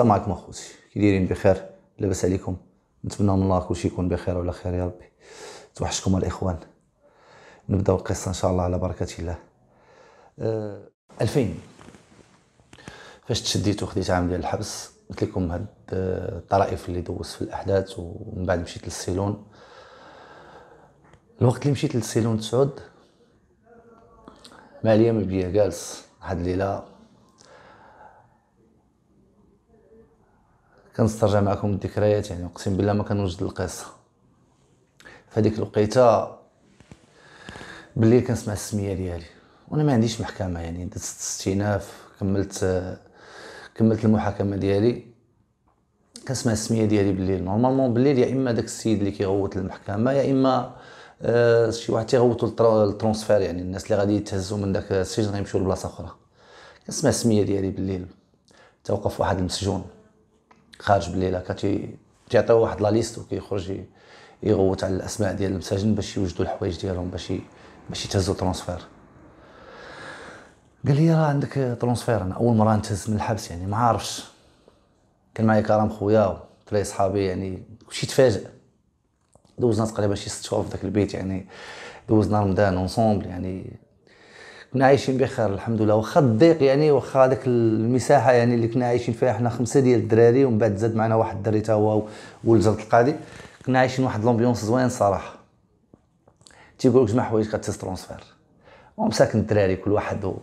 معكم اخوتي كي دايرين بخير لاباس عليكم نتمنى من الله كلشي يكون بخير وعلى خير يا ربي توحشكم الاخوان نبداو القصه ان شاء الله على بركه الله أه 2000 فاش تشديت وخديت عام ديال الحبس قلت لكم هاد أه، الطرائف اللي دوزت في الاحداث ومن بعد مشيت للسيلون الوقت اللي مشيت للسيلون تسعود مع اليوم بيا جالس واحد الليله كنسترجع معكم الذكريات يعني اقسم بالله ما كنوجد القصه فهذيك الوقيته بالليل كنسمع السميه ديالي وانا ما عنديش محكمه يعني درت استئناف كملت كملت المحاكمه ديالي كنسمع السميه ديالي بالليل نورمالمون بالليل يا اما داك السيد اللي كيغوت للمحكمه يا اما آه شي واحد تيغوتو الترونسفير يعني الناس اللي غادي يتهزوا من داك السجن غيمشيو لبلاصه اخرى كنسمع السميه ديالي بالليل توقف واحد المسجون خارج بالليله كتي تيعطيو واحد لا ليست وكيخرج يغوت على الاسماء ديال المساجين باش يوجدوا الحوايج ديالهم باش باش يتهزوا ترونسفير قال لي راه عندك ترونسفير انا اول مره نتهز من الحبس يعني ما عارفش كان معايا كرم خويا وثلاثه صحابي يعني كلشي تفاجئ دوزنا تقريبا شي ست شهور في ذاك البيت يعني دوزنا رمضان اونسومبل يعني كنا عايشين بخير الحمد لله واخا الضيق يعني واخا هذاك المساحه يعني اللي كنا عايشين فيها حنا خمسه ديال الدراري ومن بعد زاد معنا واحد الدري تا هو ولد القاضي كنا عايشين واحد لومبيونس زوين صراحه تيقول لك جمع حوايج كتيسترونسفير ومساكن الدراري كل واحد و...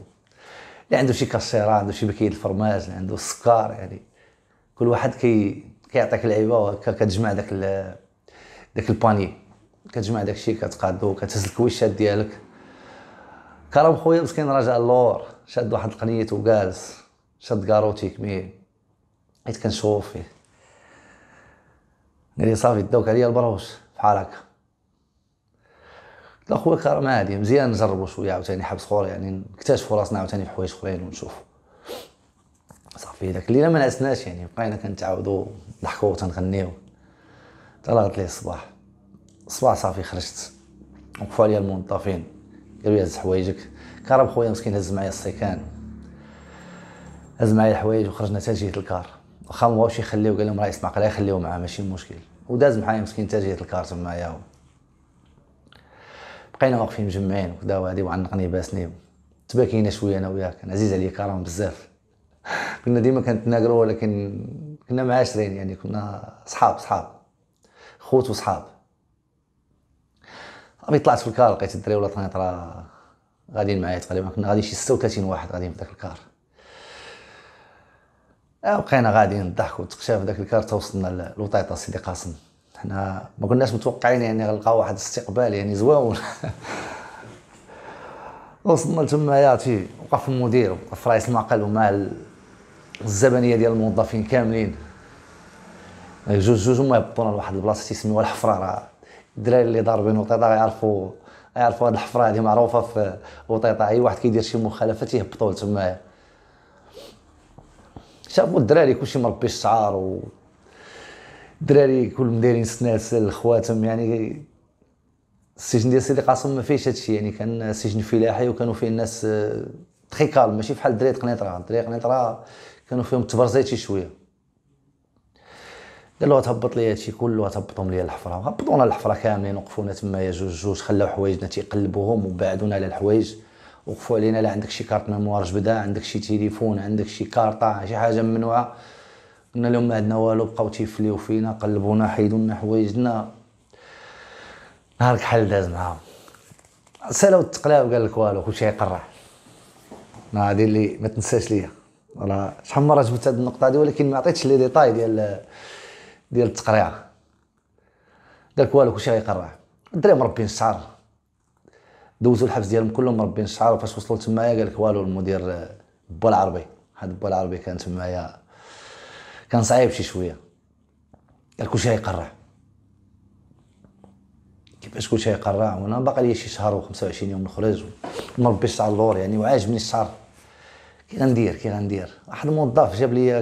اللي عنده شي كاشيرا عنده شي بكيه الفرماج اللي عنده السكر يعني كل واحد كي كيعطيك لعيبه وهكا كتجمع داك ال... داك الباني كتجمع داك الشيء كتقادو كتهز الكويشات ديالك كرم خويا مسكين راجع اللور شاد واحد القنيت وجالس شاد كاروتي كبير حيت كنشوف فيه قال صافي داوك عليا البروش بحال هكا قلت خويا كرم عادي مزيان نجربو شويه عاوتاني حبس خور يعني نكتشفو راسنا عاوتاني في حوايج اخرين ونشوفو صافي داك الليله ما نعسناش يعني بقينا كنتعاودو نضحكو وتنغنيو تلاقت ليه الصباح الصباح صافي خرجت وقفوا عليا الموظفين قالوا لي هز حوايجك كرم خويا مسكين هز معايا السيكان هز معايا الحوايج وخرجنا تاجيه الكار واخا ما بغاوش يخليو قال لهم راه يسمع قرا يخليو معاه ماشي مشكل وداز معايا مسكين تاجيه الكار تمايا بقينا واقفين مجمعين وكدا وهادي وعنقني باسني تباكينا شويه انا وياك انا عزيز عليا كرم بزاف كنا ديما كنتناقروا ولكن كنا معاشرين يعني كنا صحاب صحاب خوت وصحاب ملي طلعت في الكار لقيت الدري ولا راه غاديين معايا تقريبا كنا غادي شي 36 واحد غاديين في داك الكار آه، بقينا غاديين نضحكوا تقشاف داك الكار تا وصلنا لوطيطه سيدي قاسم حنا ما كناش متوقعين يعني غنلقاو واحد الاستقبال يعني زواون وصلنا يا تي وقف المدير وقف رئيس المعقل ومع الزبنيه ديال الموظفين كاملين جوج جوج هما يبطونا لواحد البلاصه تيسميوها الحفره راه الدراري اللي ضاربين وطيطا غيعرفوا غيعرفوا هاد الحفره هذه معروفه في وطيطا اي واحد كيدير شي مخالفه تيهبطوا تمايا شافوا الدراري كلشي مربي الشعار و الدراري كلهم دايرين سناسل خواتم يعني السجن ديال سيدي قاسم ما فيهش هادشي يعني كان سجن فلاحي وكانوا فيه الناس تخي كالم ماشي بحال دراري قنيطره دراري قنيطره كانوا فيهم تبرزيتي شويه قال له تهبط لي هادشي كله هتهبطهم لي الحفره هبطونا الحفره كاملين وقفونا تمايا جوج جوج خلاو حوايجنا تيقلبوهم وبعدونا على الحوايج وقفوا علينا لا عندك شي كارت ميموار جبدا عندك شي تليفون عندك شي كارطه شي حاجه ممنوعه قلنا لهم ما عندنا والو بقاو تيفليو فينا قلبونا لنا حوايجنا نهار كحل داز معاهم سالاو التقلاو قال لك والو كلشي يقرع ما هادي اللي ما تنساش ليا راه شحال من مره جبت هاد النقطه هادي ولكن ما عطيتش لي ديطاي ديال ديال التقريعه داك والو كلشي غيقرع الدراري مربين الشعر دوزوا الحبس ديالهم كلهم مربين الشعر وفاش وصلوا تمايا قال لك والو المدير آه، بو العربي هاد بو العربي كان تمايا كان صعيب شي شويه قال كلشي غيقرع كيفاش كلشي غيقرع وانا باقي ليا شي شهر و25 يوم نخرج مربي الشعر اللور يعني وعاجبني الشعر كي غندير كي غندير واحد الموظف جاب لي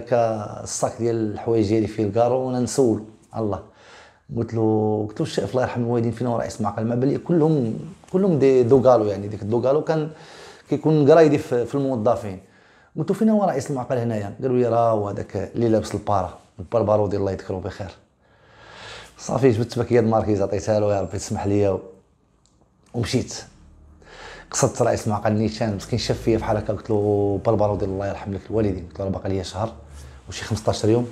الصاك ديال الحوايج ديالي فيه الكارو وانا نسولو الله قلت له قلت له الشيخ الله يرحم الوالدين فينا وراه اسمع قال ما بالي كلهم كلهم دي دوغالو يعني ديك الدوغالو كان كيكون قرايدي في الموظفين قلت له فينا هو رئيس المعقل هنايا قالوا لي راه هو هذاك اللي لابس البارا البربارو ديال الله يذكره بخير صافي جبت تبكيه الماركيز عطيتها له يا ربي تسمح لي ومشيت قصدت رئيس معقل نيشان مسكين شاف فيا بحال هكا قلت له بربر ودي الله يرحم لك الوالدين قلت له راه باقي لي شهر وشي 15 يوم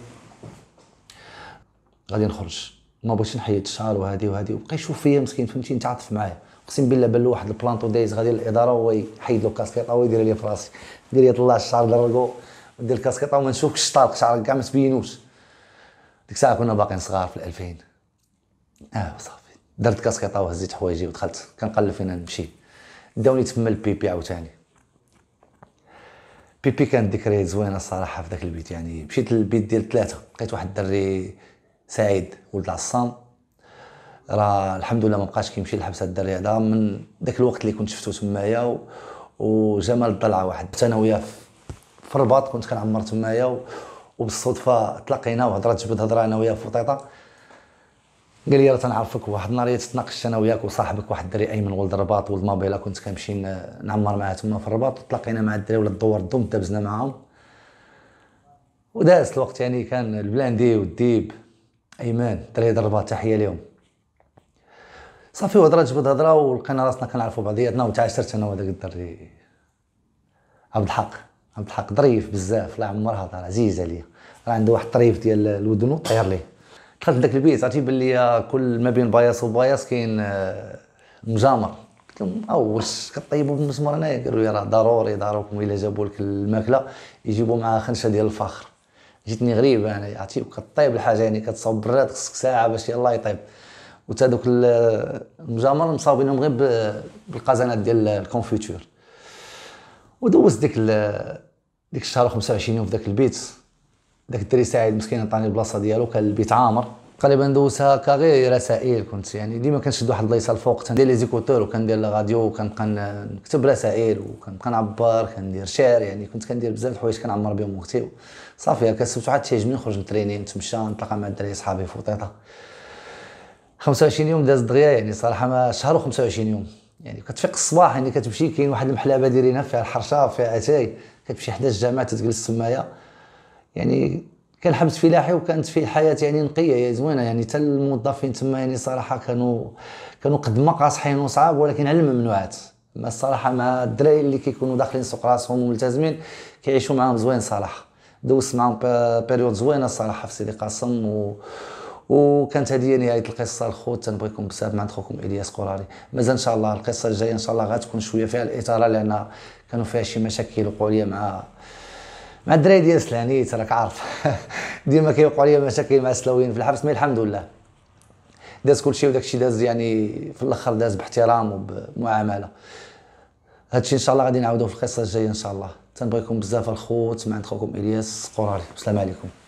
غادي نخرج ما بغيتش نحيد الشهر وهادي وهادي وبقى يشوف فيا مسكين فهمتي نتعاطف معايا اقسم بالله بان له واحد البلانطو دايز غادي للاداره وهو يحيد له الكاسكيطه ويدير لي في راسي دير لي طلع الشعر درقو ودير الكاسكيطه وما نشوفكش طارق شعرك كاع ما تبينوش ديك الساعه كنا باقيين صغار في 2000 اه صافي درت كاسكيطه وهزيت حوايجي ودخلت كنقلب فين نمشي داوني تما البيبي عاوتاني بيبي كانت ذكريات زوينه الصراحه في ذاك البيت يعني مشيت للبيت ديال ثلاثه لقيت واحد الدري سعيد ولد عصام راه الحمد لله ما بقاش كيمشي للحبس هذا الدري هذا من ذاك الوقت اللي كنت شفتو تمايا وجمال الضلعه واحد وياه في الرباط كنت كنعمر تمايا وبالصدفه تلاقينا وهضرات جبد هضره انا وياه في وطيطه قال لي راه تنعرفك واحد النهار يتناقش انا وياك وصاحبك واحد الدري ايمن ولد الرباط ولد مابيلا كنت كنمشي نعمر معاه تما في الرباط وتلاقينا مع الدري ولا الدوار الضم دابزنا معاهم وداز الوقت يعني كان البلاندي والديب ايمان دري الرباط تحيه لهم صافي وهضره جبد هضره ولقينا راسنا كنعرفوا بعضياتنا وتعاشرت انا وهذاك الدري عبد الحق عبد الحق ظريف بزاف لا عمرها هضر عزيز عليا راه عنده واحد الطريف ديال الودن وطير ليه دخلت لذاك البيت عرفتي باللي آه، كل ما بين بايص وبايص كاين آه، مجامر قلت لهم او آه، واش كطيبوا بالمسمار هنايا قالوا لي راه ضروري داروكم الا جابوا لك الماكله يجيبوا معها خنشه ديال الفخر جيتني غريبه انا يعني عرفتي كطيب الحاجه يعني كتصوب براد خصك ساعه باش يلاه يطيب وتا دوك المجامر مصاوبينهم غير بالقزانات ديال الكونفيتور ودوزت ديك ديك الشهر 25 يوم في ذاك البيت ذاك الدري سعيد مسكين عطاني البلاصه ديالو كان البيت عامر تقريبا دوزها كغير رسائل كنت يعني ديما كنشد واحد البلايصه الفوق تندير لي زيكوتور وكندير الراديو وكنبقى نكتب رسائل وكنبقى نعبر كندير شعر يعني كنت كندير بزاف الحوايج كنعمر بهم وقتي صافي هكا السبت واحد تيعجبني نخرج نتريني نتمشى نتلاقى مع الدراري صحابي في وطيطه 25 يوم داز دغيا يعني صراحه ما شهر و25 يوم يعني كتفيق الصباح يعني كتمشي كاين واحد المحلبه دايرينها فيها الحرشه فيها اتاي كتمشي حدا الجامع تجلس تمايا يعني كان حبس فلاحي وكانت فيه الحياه يعني نقيه يعني زوينه يعني حتى الموظفين تما يعني صراحه كانوا كانوا قد ما قاصحين وصعاب ولكن على الممنوعات ما الصراحه مع الدراري اللي كيكونوا داخلين سوق راسهم وملتزمين كيعيشوا معاهم زوين صراحه دوزت معاهم بيريود زوينه الصراحه في سيدي قاسم و وكانت هذه هي نهايه القصه الخوت تنبغيكم بزاف مع خوكم الياس قراري مازال ان شاء الله القصه الجايه ان شاء الله غتكون شويه فيها الاثاره لان كانوا فيها شي مشاكل وقوليه مع مع يعني الدراري ديال سلانيت راك عارف ديما كيوقعوا لي مشاكل مع السلاويين في الحبس مي الحمد لله داز كلشي وداك الشيء داز يعني في الاخر داز باحترام وبمعامله هادشي ان شاء الله غادي نعاودوه في القصه الجايه ان شاء الله تنبغيكم بزاف الخوت مع عند خوكم الياس قراري والسلام عليكم